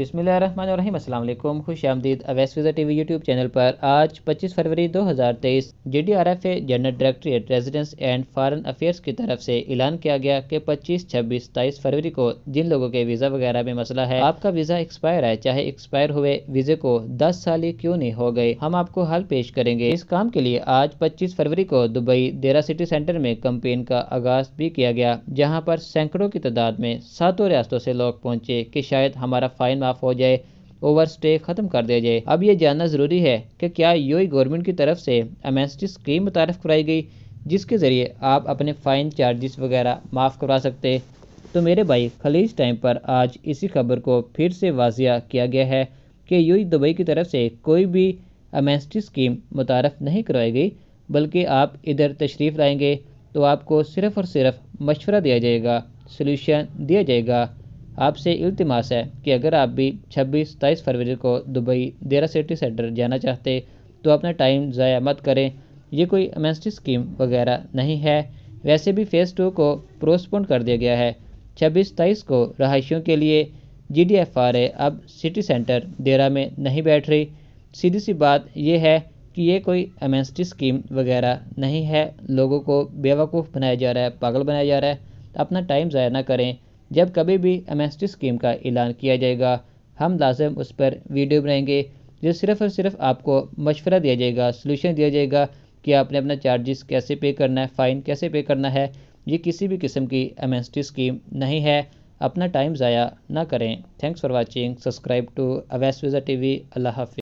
अस्सलाम वालेकुम खुश आमदीद Awais visa TV YouTube channel पर आज 25 फरवरी 2023 GDRF general directorate residence and foreign affairs की तरफ से ऐलान किया गया कि 25, 26, 27 फरवरी को जिन लोगों के वीज़ा वगैरह में मसला है आपका वीज़ा एक्सपायर है चाहे एक्सपायर हुए वीज़े को दस साल ही क्यों नहीं हो गए हम आपको हल पेश करेंगे इस काम के लिए आज पच्चीस फरवरी को दुबई देरा सिटी सेंटर में कम्पेन का आगाज भी किया गया जहाँ पर सैकड़ों की तादाद में सातों रियासतों से लोग पहुँचे की शायद हमारा फाइन माफ़ हो जाए ओवर स्टे ख़त्म कर दिया जाए अब ये जानना ज़रूरी है कि क्या ही गवर्नमेंट की तरफ से एमएसटी स्कीम मुतारफ़ कराई गई जिसके ज़रिए आप अपने फ़ाइन चार्जेस वगैरह माफ़ करवा सकते तो मेरे भाई खलीज टाइम पर आज इसी खबर को फिर से वाजिया किया गया है कि यूई दुबई की तरफ से कोई भी एमएसटी स्कीम मुतारफ़ नहीं करवाई गई बल्कि आप इधर तशरीफ़ लाएंगे तो आपको सिर्फ़ और सिर्फ़ मशवरा दिया जाएगा सोल्यूशन दिया जाएगा आपसे इल्तमास है कि अगर आप भी छब्बीस सताईस फरवरी को दुबई देरा सिटी सेंटर जाना चाहते तो अपना टाइम ज़ाया मत करें ये कोई एमएसटी स्कीम वगैरह नहीं है वैसे भी फ़ेज़ टू को प्रोस्पोन कर दिया गया है छब्बीस सताईस को रहायशियों के लिए G D F R A अब सिटी सेंटर देरा में नहीं बैठ रही सीधी सी बात यह है कि ये कोई एम स्कीम वगैरह नहीं है लोगों को बेवकूफ़ बनाया जा रहा है पागल बनाया जा रहा है अपना टाइम ज़ाया ना करें जब कभी भी एम स्कीम का ऐलान किया जाएगा हम लाजम उस पर वीडियो बनाएंगे जो सिर्फ़ और सिर्फ आपको मशवरा दिया जाएगा सोल्यूशन दिया जाएगा कि आपने अपना चार्जेस कैसे पे करना है फ़ाइन कैसे पे करना है ये किसी भी किस्म की एम स्कीम नहीं है अपना टाइम ज़ाया ना करें thanks for watching subscribe to Awais visa T अल्लाह हाफि